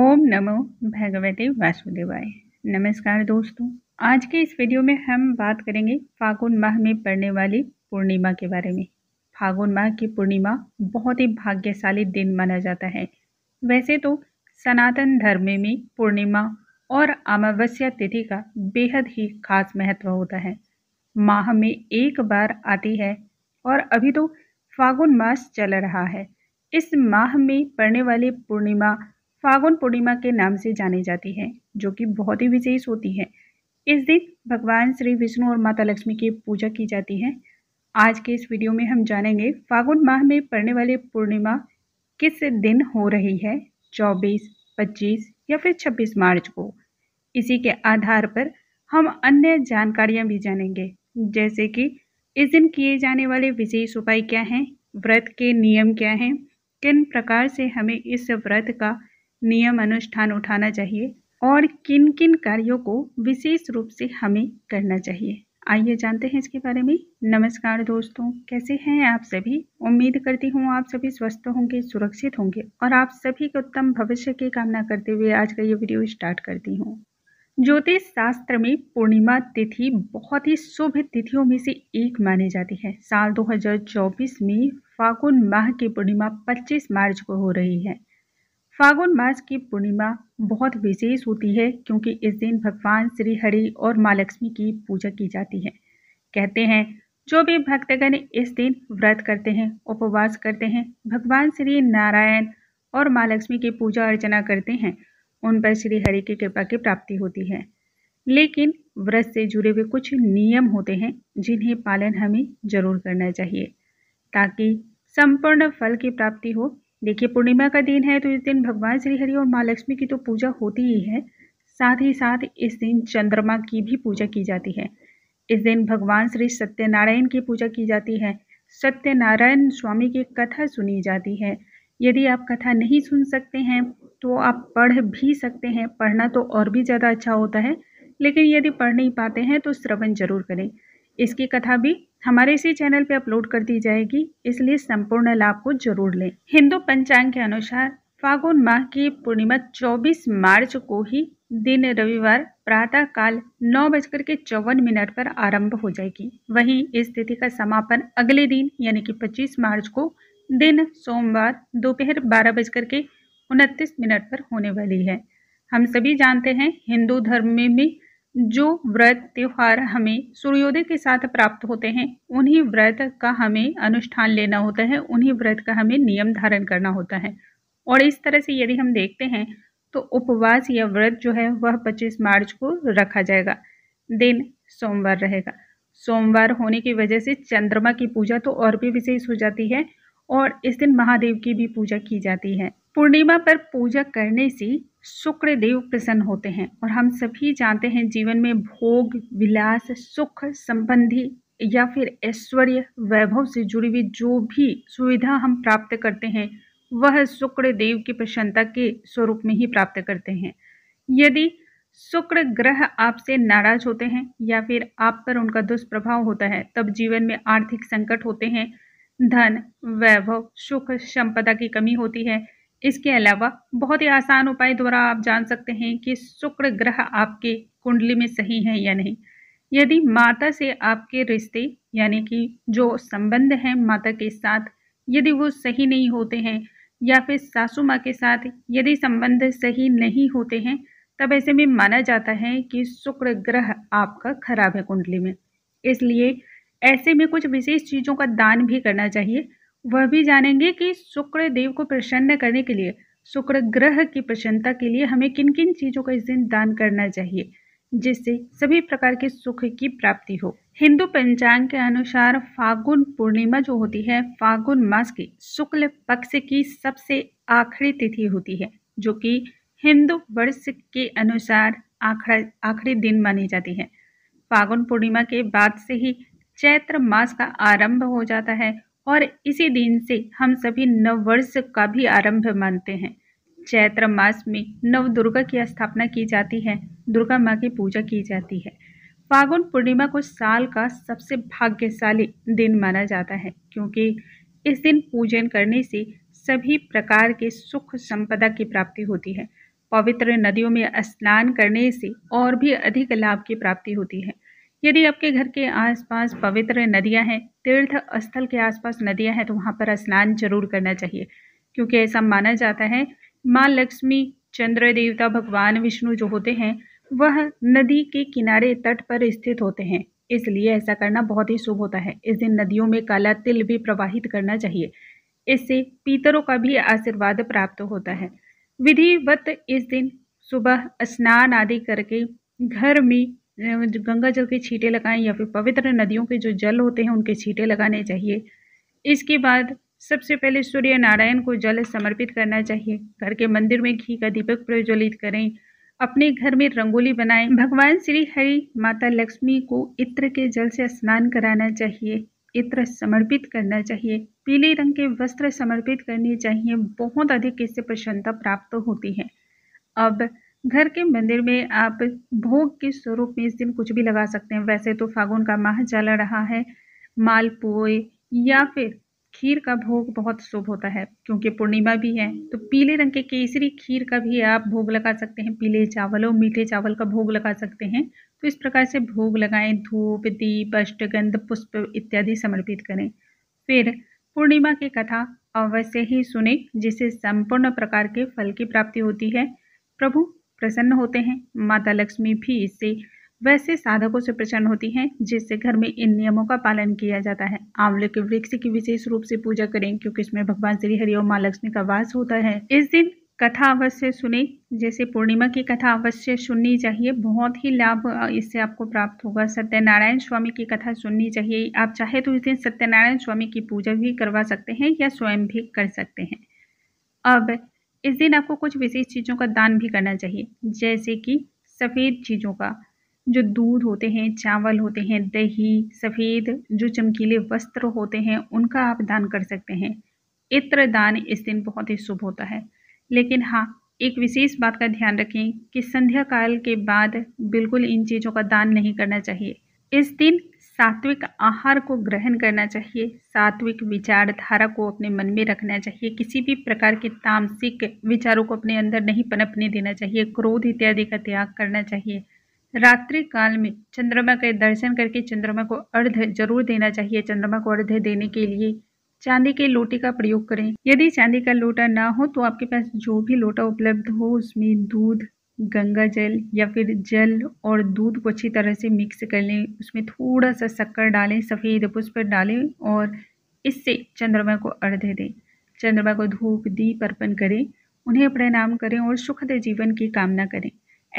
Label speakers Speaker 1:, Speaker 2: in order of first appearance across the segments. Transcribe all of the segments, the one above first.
Speaker 1: ओम नमो भगवते वासुदेवाय नमस्कार दोस्तों आज के इस वीडियो में हम बात करेंगे फागुन माह में पड़ने वाली पूर्णिमा के बारे में फागुन माह की पूर्णिमा बहुत ही भाग्यशाली दिन माना जाता है वैसे तो सनातन धर्म में पूर्णिमा और अमावस्या तिथि का बेहद ही खास महत्व होता है माह में एक बार आती है और अभी तो फागुन मास चल रहा है इस माह में पड़ने वाली पूर्णिमा फागुन पूर्णिमा के नाम से जानी जाती है जो कि बहुत ही विशेष होती है इस दिन भगवान श्री विष्णु और माता लक्ष्मी की पूजा की जाती है आज के इस वीडियो में हम जानेंगे फागुन माह में पड़ने वाली पूर्णिमा किस दिन हो रही है 24, 25 या फिर 26 मार्च को इसी के आधार पर हम अन्य जानकारियां भी जानेंगे जैसे कि इस दिन किए जाने वाले विशेष उपाय क्या हैं व्रत के नियम क्या हैं किन प्रकार से हमें इस व्रत का नियम अनुष्ठान उठाना चाहिए और किन किन कार्यों को विशेष रूप से हमें करना चाहिए आइए जानते हैं इसके बारे में नमस्कार दोस्तों कैसे हैं आप सभी उम्मीद करती हूँ आप सभी स्वस्थ होंगे सुरक्षित होंगे और आप सभी के उत्तम भविष्य की कामना करते हुए आज का ये वीडियो स्टार्ट करती हूँ ज्योतिष शास्त्र में पूर्णिमा तिथि बहुत ही शुभ तिथियों में से एक मानी जाती है साल 2024 में फागुन माह की पूर्णिमा 25 मार्च को हो रही है फागुन मास की पूर्णिमा बहुत विशेष होती है क्योंकि इस दिन भगवान श्री हरि और माँ लक्ष्मी की पूजा की जाती है कहते हैं जो भी भक्तगण इस दिन व्रत करते हैं उपवास करते हैं भगवान श्री नारायण और माँ लक्ष्मी की पूजा अर्चना करते हैं उन पर श्री हरि की कृपा की प्राप्ति होती है लेकिन व्रत से जुड़े हुए कुछ नियम होते हैं जिन्हें पालन हमें जरूर करना चाहिए ताकि संपूर्ण फल की प्राप्ति हो देखिए पूर्णिमा का दिन है तो इस दिन भगवान श्री हरि और माँ लक्ष्मी की तो पूजा होती ही है साथ ही साथ इस दिन चंद्रमा की भी पूजा की जाती है इस दिन भगवान श्री सत्यनारायण की पूजा की जाती है सत्यनारायण स्वामी की कथा सुनी जाती है यदि आप कथा नहीं सुन सकते हैं तो आप पढ़ भी सकते हैं पढ़ना तो और भी ज़्यादा अच्छा होता है लेकिन यदि पढ़ नहीं पाते हैं तो श्रवण जरूर करें इसकी कथा भी हमारे इसी चैनल पर अपलोड कर दी जाएगी इसलिए संपूर्ण लाभ को जरूर लें हिंदू पंचांग के अनुसार फागुन माह की पूर्णिमा 24 मार्च को ही दिन रविवार प्रातः काल नौ बजकर के चौवन मिनट पर आरंभ हो जाएगी वहीं इस तिथि का समापन अगले दिन यानी कि 25 मार्च को दिन सोमवार दोपहर बारह बजकर के उनतीस मिनट पर होने वाली है हम सभी जानते हैं हिंदू धर्म में, भी जो व्रत त्यौहार हमें सूर्योदय के साथ प्राप्त होते हैं उन्हीं व्रत का हमें अनुष्ठान लेना होता है उन्हीं व्रत का हमें नियम धारण करना होता है और इस तरह से यदि हम देखते हैं तो उपवास या व्रत जो है वह 25 मार्च को रखा जाएगा दिन सोमवार रहेगा सोमवार होने की वजह से चंद्रमा की पूजा तो और भी विशेष हो जाती है और इस दिन महादेव की भी पूजा की जाती है पूर्णिमा पर पूजा करने से शुक्र देव प्रसन्न होते हैं और हम सभी जानते हैं जीवन में भोग विलास सुख संबंधी या फिर ऐश्वर्य वैभव से जुड़ी हुई जो भी सुविधा हम प्राप्त करते हैं वह शुक्र देव की प्रसन्नता के स्वरूप में ही प्राप्त करते हैं यदि शुक्र ग्रह आपसे नाराज होते हैं या फिर आप पर उनका दुष्प्रभाव होता है तब जीवन में आर्थिक संकट होते हैं धन वैभव सुख संपदा की कमी होती है इसके अलावा बहुत ही आसान उपाय द्वारा आप जान सकते हैं कि शुक्र ग्रह आपके कुंडली में सही है या नहीं यदि माता से आपके रिश्ते यानी कि जो संबंध हैं माता के साथ यदि वो सही नहीं होते हैं या फिर सासू माँ के साथ यदि संबंध सही नहीं होते हैं तब ऐसे में माना जाता है कि शुक्र ग्रह आपका खराब है कुंडली में इसलिए ऐसे में कुछ विशेष चीज़ों का दान भी करना चाहिए वह भी जानेंगे कि शुक्र देव को प्रसन्न करने के लिए शुक्र ग्रह की प्रसन्नता के लिए हमें किन किन चीज़ों का इस दिन दान करना चाहिए जिससे सभी प्रकार के सुख की प्राप्ति हो हिंदू पंचांग के अनुसार फागुन पूर्णिमा जो होती है फागुन मास की शुक्ल पक्ष की सबसे आखिरी तिथि होती है जो कि हिंदू वर्ष के अनुसार आखिरी आखिरी दिन मानी जाती है फागुन पूर्णिमा के बाद से ही चैत्र मास का आरंभ हो जाता है और इसी दिन से हम सभी नववर्ष का भी आरंभ मानते हैं चैत्र मास में नव दुर्गा की स्थापना की जाती है दुर्गा माँ की पूजा की जाती है फागुन पूर्णिमा को साल का सबसे भाग्यशाली दिन माना जाता है क्योंकि इस दिन पूजन करने से सभी प्रकार के सुख संपदा की प्राप्ति होती है पवित्र नदियों में स्नान करने से और भी अधिक लाभ की प्राप्ति होती है यदि आपके घर के आसपास पवित्र नदियां हैं तीर्थ स्थल के आसपास नदियां हैं तो वहां पर स्नान जरूर करना चाहिए क्योंकि ऐसा माना जाता है माँ लक्ष्मी चंद्र देवता भगवान विष्णु जो होते हैं वह नदी के किनारे तट पर स्थित होते हैं इसलिए ऐसा करना बहुत ही शुभ होता है इस दिन नदियों में काला तिल भी प्रवाहित करना चाहिए इससे पीतरों का भी आशीर्वाद प्राप्त होता है विधिवत इस दिन सुबह स्नान आदि करके घर में गंगा जल के छींटे लगाएं या फिर पवित्र नदियों के जो जल होते हैं उनके छींटे लगाने चाहिए इसके बाद सबसे पहले सूर्य नारायण को जल समर्पित करना चाहिए घर के मंदिर में घी का दीपक प्रज्वलित करें अपने घर में रंगोली बनाएं भगवान श्री हरि माता लक्ष्मी को इत्र के जल से स्नान कराना चाहिए इत्र समर्पित करना चाहिए पीले रंग के वस्त्र समर्पित करने चाहिए बहुत अधिक इससे प्रसन्नता प्राप्त होती है अब घर के मंदिर में आप भोग के स्वरूप में इस दिन कुछ भी लगा सकते हैं वैसे तो फागुन का माह चल रहा है मालपुए या फिर खीर का भोग बहुत शुभ होता है क्योंकि पूर्णिमा भी है तो पीले रंग के केसरी खीर का भी आप भोग लगा सकते हैं पीले चावलों मीठे चावल का भोग लगा सकते हैं तो इस प्रकार से भोग लगाएं धूप दीप अष्टगंध पुष्प इत्यादि समर्पित करें फिर पूर्णिमा की कथा अवश्य ही सुने जिससे संपूर्ण प्रकार के फल की प्राप्ति होती है प्रभु प्रसन्न होते हैं माता लक्ष्मी भी इससे वैसे साधकों से प्रसन्न होती हैं जिससे घर में इन नियमों का पालन किया जाता है आंवले के वृक्ष की विशेष रूप से पूजा करें क्योंकि इसमें भगवान श्री हरि और माँ लक्ष्मी का वास होता है इस दिन कथा अवश्य सुने जैसे पूर्णिमा की कथा अवश्य सुननी चाहिए बहुत ही लाभ इससे आपको प्राप्त होगा सत्यनारायण स्वामी की कथा सुननी चाहिए आप चाहे तो इस दिन सत्यनारायण स्वामी की पूजा भी करवा सकते हैं या स्वयं भी कर सकते हैं अब इस दिन आपको कुछ विशेष चीज़ों का दान भी करना चाहिए जैसे कि सफ़ेद चीज़ों का जो दूध होते हैं चावल होते हैं दही सफ़ेद जो चमकीले वस्त्र होते हैं उनका आप दान कर सकते हैं इत्र दान इस दिन बहुत ही शुभ होता है लेकिन हाँ एक विशेष बात का ध्यान रखें कि संध्या काल के बाद बिल्कुल इन चीज़ों का दान नहीं करना चाहिए इस दिन सात्विक आहार को ग्रहण करना चाहिए सात्विक विचारधारा को अपने मन में रखना चाहिए किसी भी प्रकार के तामसिक विचारों को अपने अंदर नहीं पनपने देना चाहिए क्रोध इत्यादि का त्याग करना चाहिए रात्रि काल में चंद्रमा का दर्शन करके चंद्रमा को अर्ध जरूर देना चाहिए चंद्रमा को अर्ध देने के लिए चांदी के लोटे का प्रयोग करें यदि चांदी का लोटा ना हो तो आपके पास जो भी लोटा उपलब्ध हो उसमें दूध गंगा जल या फिर जल और दूध को अच्छी तरह से मिक्स कर लें उसमें थोड़ा सा शक्कर डालें सफ़ेद पुष्प डालें और इससे चंद्रमा को अर्ध्य दें चंद्रमा को धूप दीप अर्पण करें उन्हें प्रणाम करें और सुखद जीवन की कामना करें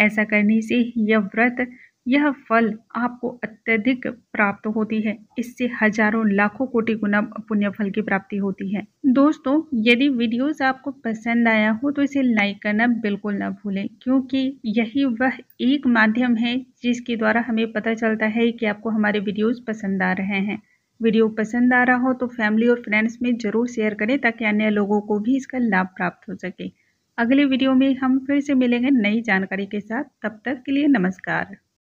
Speaker 1: ऐसा करने से यह व्रत यह फल आपको अत्यधिक प्राप्त होती है इससे हजारों लाखों कोटि गुना पुण्य फल की प्राप्ति होती है दोस्तों यदि वीडियोस आपको पसंद आया हो तो इसे लाइक करना बिल्कुल ना भूलें क्योंकि यही वह एक माध्यम है जिसके द्वारा हमें पता चलता है कि आपको हमारे वीडियोस पसंद आ रहे हैं वीडियो पसंद आ रहा हो तो फैमिली और फ्रेंड्स में ज़रूर शेयर करें ताकि अन्य लोगों को भी इसका लाभ प्राप्त हो सके अगले वीडियो में हम फिर से मिलेंगे नई जानकारी के साथ तब तक के लिए नमस्कार